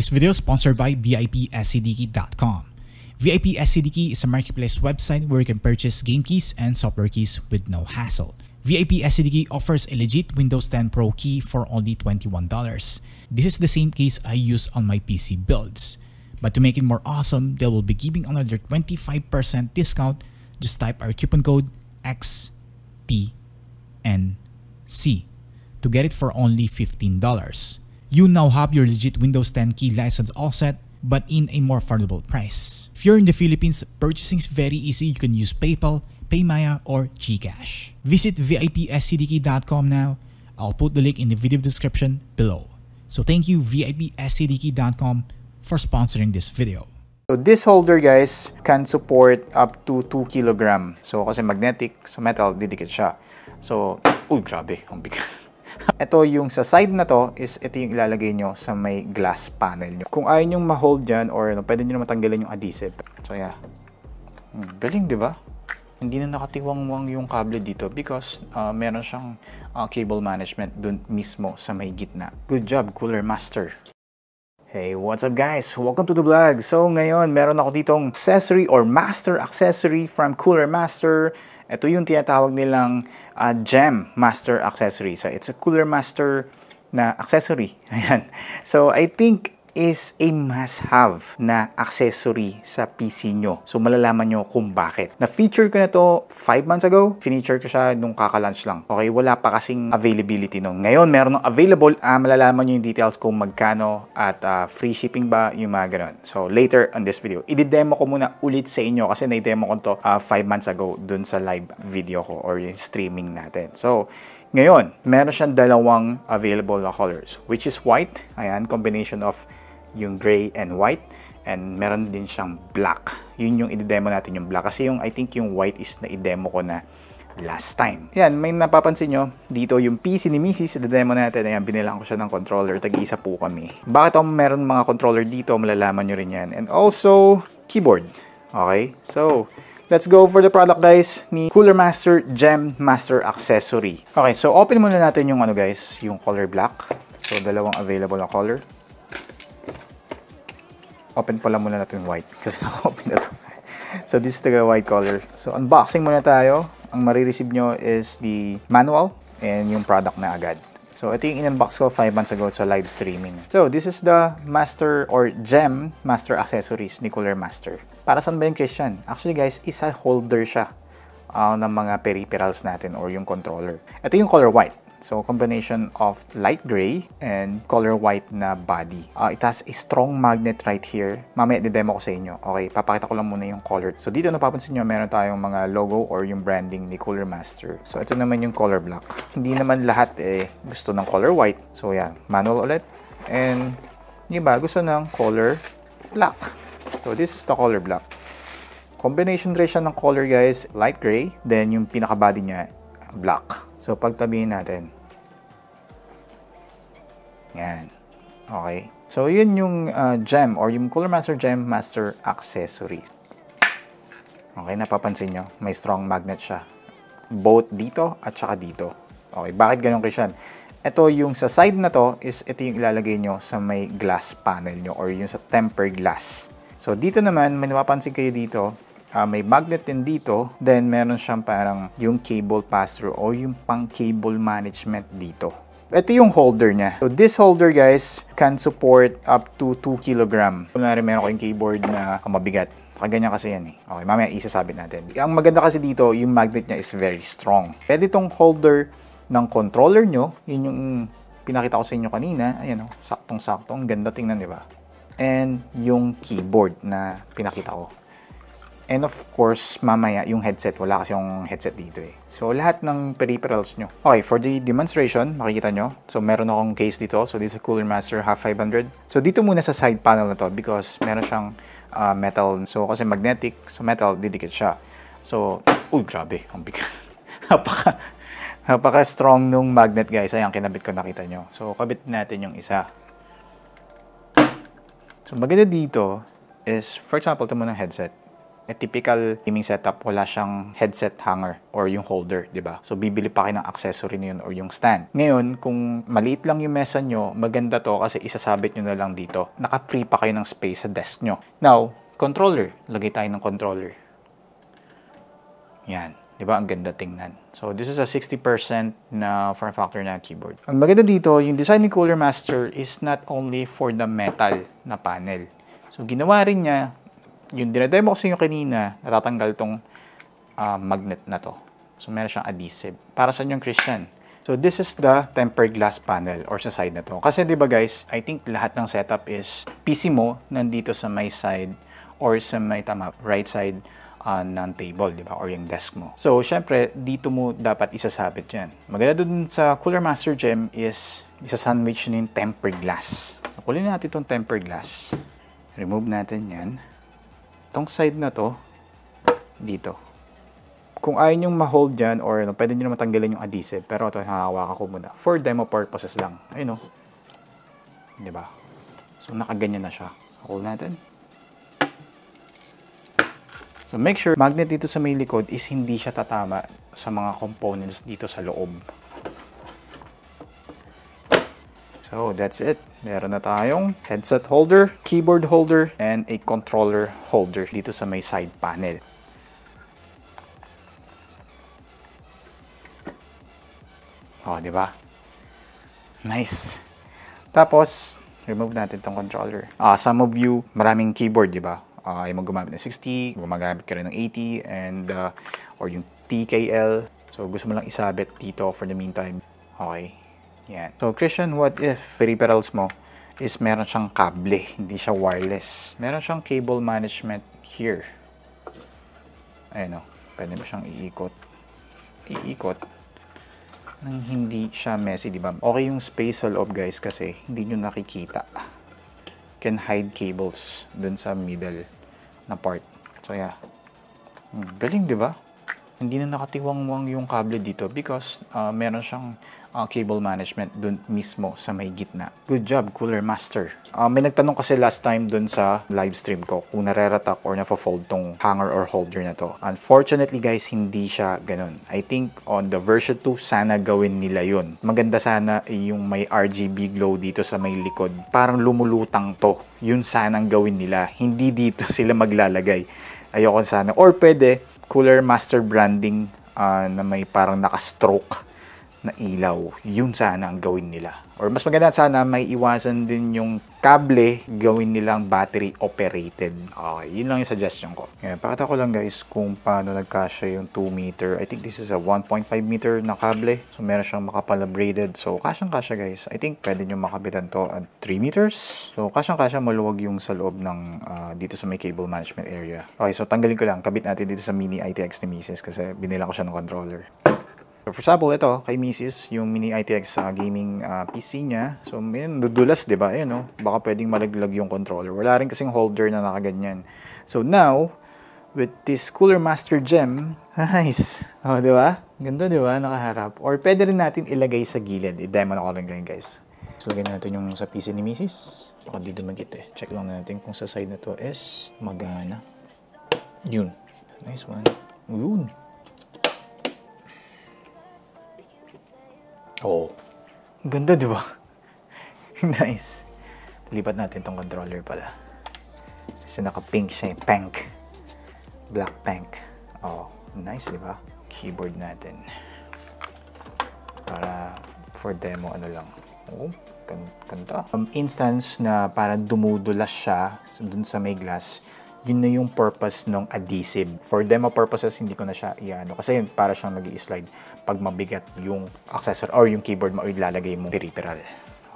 This video is sponsored by VIPSCDKey.com. VIPSCDKey is a marketplace website where you can purchase game keys and software keys with no hassle. VIPSCDKey offers a legit Windows 10 Pro key for only $21. This is the same keys I use on my PC builds. But to make it more awesome, they will be giving another 25% discount. Just type our coupon code XTNC to get it for only $15 you now have your legit Windows 10 key license all set but in a more affordable price. If you're in the Philippines, purchasing is very easy. You can use PayPal, PayMaya, or GCash. Visit VIPSCDKey.com now. I'll put the link in the video description below. So thank you VIPSCDKey.com for sponsoring this video. So this holder guys can support up to 2 kilogram. So kasi magnetic, so metal, didikit siya. So, uy grabe, ang bigat. ito yung sa side na to is ito yung ilalagay nyo sa may glass panel nyo. Kung ayaw nyo ma-hold dyan or ano, pwede nyo naman tanggalin yung adhesive. So yeah. Hmm, galing di ba? Hindi na nakatiwang-wang yung kable dito because uh, meron siyang uh, cable management dun mismo sa may gitna. Good job, Cooler Master! Hey, what's up guys? Welcome to the vlog! So ngayon, meron ako ditong accessory or master accessory from Cooler Master ito yung tinatawag nilang uh, Gem Master accessory. So, it's a Cooler Master na accessory. Ayan. So, I think is a must-have na accessory sa PC nyo. So, malalaman nyo kung bakit. Na-feature ko na to 5 months ago. Finiture ko siya nung kakalunch lang. Okay, wala pa kasing availability nun. Ngayon, meron ng available. Ah, malalaman nyo yung details kung magkano at uh, free shipping ba yung mga ganun. So, later on this video. I-demo ko muna ulit sa inyo kasi na-demo ko to 5 uh, ah, months ago dun sa live video ko or yung streaming natin. So, ngayon, meron siyang dalawang available na colors, which is white, ayan, combination of yung gray and white, and meron din siyang black. Yun yung i-demo natin yung black, kasi yung, I think yung white is na-demo ko na last time. Ayan, may napapansin nyo, dito yung PC ni Mrs. i-demo natin, ayan, binilang ko siya ng controller, tag-isa po kami. Bakit ako meron mga controller dito, malalaman nyo rin yan. And also, keyboard. Okay, so, Let's go for the product guys ni Cooler Master Gem Master Accessory. Okay, so open muna natin yung ano guys, yung color black. So dalawang available na color. Open pala muna natin white kasi na-open na to. so this is the white color. So unboxing muna tayo. Ang marireceive nyo is the manual and yung product na agad. So, ito yung in-unbox ko 5 months ago sa so live streaming. So, this is the Master or Gem Master Accessories ni Cooler Master. Para saan ba yung Christian? Actually guys, isa holder siya uh, ng mga peripherals natin or yung controller. Ito yung color white. So, combination of light gray and color white na body. Uh, it has a strong magnet right here. Mamaya, di-demo ko sa inyo. Okay, papakita ko lang muna yung color. So, dito napapansin nyo, meron tayong mga logo or yung branding ni Cooler Master. So, ito naman yung color black. Hindi naman lahat eh gusto ng color white. So, yan. Manual ulit. And, yung iba, gusto ng color black. So this is the color black. Combination dress siya ng color guys, light gray, then yung pinaka-body niya, black. So pagtabihin natin. Yan. Okay. So yun yung uh, gem or yung Color Master Gem Master Accessory. Okay, napapansin nyo, may strong magnet siya. Both dito at saka dito. Okay, bakit ganun kayo siya? Ito yung sa side na to is ito yung ilalagay nyo sa may glass panel nyo or yung sa tempered glass. So dito naman, may napapansin kayo dito, uh, may magnet din dito, then meron siyang parang yung cable pass-through o yung pang cable management dito. Ito yung holder niya. So this holder guys can support up to 2 kg. Kunwari meron yung keyboard na mabigat. Kaganyan kasi yan eh. Okay, mamaya isasabit natin. Ang maganda kasi dito, yung magnet niya is very strong. Pwede itong holder ng controller nyo. Yun yung pinakita ko sa inyo kanina. Ayan o, oh, saktong-sakto. Ang ganda tingnan, di ba? and yung keyboard na pinakita ko. And of course, mamaya yung headset. Wala kasi yung headset dito eh. So, lahat ng peripherals nyo. Okay, for the demonstration, makikita nyo. So, meron akong case dito. So, this is a Cooler Master Half 500. So, dito muna sa side panel na to because meron siyang uh, metal. So, kasi magnetic. So, metal, didikit siya. So, uy, grabe. Ang bigat. napaka, napaka strong nung magnet guys. Ayan, kinabit ko nakita nyo. So, kabit natin yung isa. So, maganda dito is, for example, ito mo ng headset. A eh, typical gaming setup, wala siyang headset hanger or yung holder, di ba? So, bibili pa kayo ng accessory niyon or yung stand. Ngayon, kung maliit lang yung mesa nyo, maganda to kasi isasabit nyo na lang dito. Naka-free pa kayo ng space sa desk nyo. Now, controller. Lagay tayo ng controller. Yan. Di ba? Ang ganda tingnan. So, this is a 60% na form factor na keyboard. Ang maganda dito, yung design ni Cooler Master is not only for the metal na panel. So, ginawa rin niya, yung dinademo ko sa inyo kanina, natatanggal tong uh, magnet na to. So, meron siyang adhesive. Para sa yung Christian? So, this is the tempered glass panel or sa side na to. Kasi, di ba guys, I think lahat ng setup is PC mo nandito sa my side or sa may tama, right side uh, ng table, di ba? Or yung desk mo. So, syempre, dito mo dapat isasabit yan. Maganda dun sa Cooler Master Gem is isa-sandwich na yung tempered glass. Nakulin natin itong tempered glass. Remove natin yan. Itong side na to, dito. Kung ayaw nyong ma-hold dyan or ano, pwede nyo naman tanggalin yung adhesive. Pero ito, hahawakan ko muna. For demo purposes lang. Ayun o. Oh. ba? So, nakaganyan na siya. Hold natin. So make sure magnet dito sa may likod is hindi siya tatama sa mga components dito sa loob. So that's it. Meron na tayong headset holder, keyboard holder, and a controller holder dito sa may side panel. Oh, di ba? Nice. Tapos, remove natin tong controller. Ah, some of you, maraming keyboard, di ba? uh, ay gumagamit ng 60, gumagamit ka rin ng 80, and, uh, or yung TKL. So, gusto mo lang isabit dito for the meantime. Okay, yan. So, Christian, what if peripherals mo is meron siyang kable, hindi siya wireless. Meron siyang cable management here. Ayan o, oh. pwede mo siyang iikot. Iikot nang hindi siya messy, di ba? Okay yung space sa loob, guys, kasi hindi nyo nakikita can hide cables dun sa middle na part. So yeah. Hmm, galing, 'di ba? Hindi na nakatiwang-wang yung kable dito because uh, meron siyang uh, cable management dun mismo sa may gitna. Good job, Cooler Master. Uh, may nagtanong kasi last time dun sa live stream ko kung nareratak or nafo-fold tong hanger or holder na to. Unfortunately guys, hindi siya ganun. I think on the version 2, sana gawin nila yun. Maganda sana yung may RGB glow dito sa may likod. Parang lumulutang to. Yun sanang gawin nila. Hindi dito sila maglalagay. Ayoko sana. Or pwede, Cooler Master Branding uh, na may parang nakastroke na ilaw. Yun sana ang gawin nila. Or mas maganda sana may iwasan din yung kable gawin nilang battery operated. Okay, yun lang yung suggestion ko. Ngayon, pakita ko lang guys kung paano nagkasya yung 2 meter. I think this is a 1.5 meter na kable. So meron siyang makapala braided. So kasyang kasya guys. I think pwede nyo makabitan to at 3 meters. So kasyang kasya maluwag yung sa loob ng uh, dito sa may cable management area. Okay, so tanggalin ko lang. Kabit natin dito sa mini ITX ni Mises kasi binila ko siya ng controller. So for example, ito kay Mrs. yung mini ITX uh, gaming uh, ah, PC niya. So yun, dudulas, 'di ba? Ayun, no? Baka pwedeng malaglag yung controller. Wala rin kasing holder na nakaganyan. So now, with this Cooler Master Gem, nice. Oh, 'di ba? Ganda, 'di ba? Nakaharap. Or pwede rin natin ilagay sa gilid. I-demo eh, na ko lang ganyan, guys. So, lagyan natin yung sa PC ni Mrs. Baka di dumagit eh. Check lang natin kung sa side na to is magana. Yun. Nice one. Yun. Oo. Ganda, di ba? nice. Lipat natin tong controller pala. Kasi naka-pink siya eh. pink. Black pink. Oh, nice, di ba? Keyboard natin. Para for demo, ano lang. Oh, kanta. Um, instance na para dumudulas siya dun sa may glass yun na yung purpose ng adhesive. For demo purposes, hindi ko na siya iano. Kasi yun, para siyang nag slide pag mabigat yung accessory or yung keyboard mo ilalagay mong peripheral.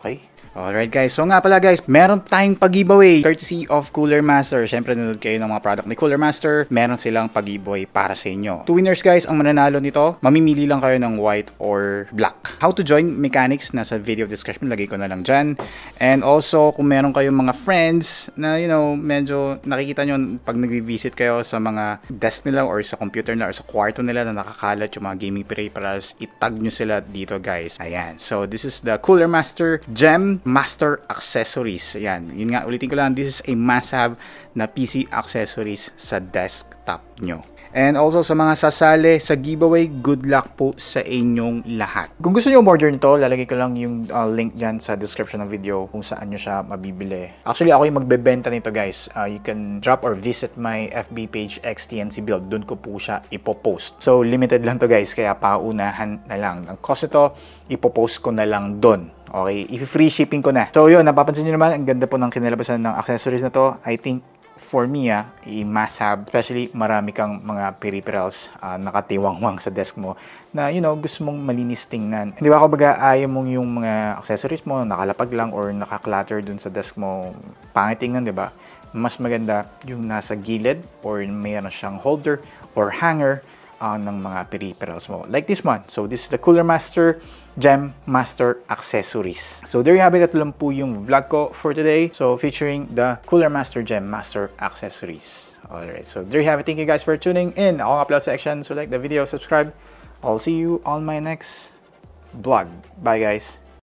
Okay? Alright guys, so nga pala guys, meron tayong pag-giveaway courtesy of Cooler Master. Siyempre nanood kayo ng mga product ni Cooler Master, meron silang pag-giveaway para sa inyo. Two winners guys ang mananalo nito, mamimili lang kayo ng white or black. How to join mechanics, nasa video description, lagay ko na lang dyan. And also, kung meron kayong mga friends na you know, medyo nakikita nyo pag nag-visit kayo sa mga desk nila or sa computer nila or sa kwarto nila na nakakalat yung mga gaming peripherals, itag nyo sila dito guys. Ayan, so this is the Cooler Master Gem Master Accessories. Ayan, yun nga, ulitin ko lang, this is a must-have na PC accessories sa desktop nyo. And also sa mga sasali sa giveaway, good luck po sa inyong lahat. Kung gusto niyo order nito, lalagay ko lang yung uh, link dyan sa description ng video kung saan nyo siya mabibili. Actually, ako yung magbebenta nito guys. Uh, you can drop or visit my FB page XTNC Build. Doon ko po siya ipopost. So, limited lang to guys, kaya paunahan na lang. Ang cost ito, ipopost ko na lang doon Okay, i-free shipping ko na. So yun, napapansin nyo naman, ang ganda po ng kinalabasan ng accessories na to. I think for me, ah, i-mass have, especially marami kang mga peripherals uh, nakatiwangwang sa desk mo na, you know, gusto mong malinis tingnan. Di ba, kumbaga, ayaw mong yung mga accessories mo nakalapag lang or nakaklutter dun sa desk mo, pangit tingnan, di ba? Mas maganda yung nasa gilid or mayroon siyang holder or hanger uh, ng mga peripherals mo. Like this one. So, this is the Cooler Master Gem Master Accessories. So, there you have it. Ito lang po yung vlog ko for today. So, featuring the Cooler Master Gem Master Accessories. Alright, so there you have it. Thank you guys for tuning in. Ako upload section. So, like the video, subscribe. I'll see you on my next vlog. Bye, guys.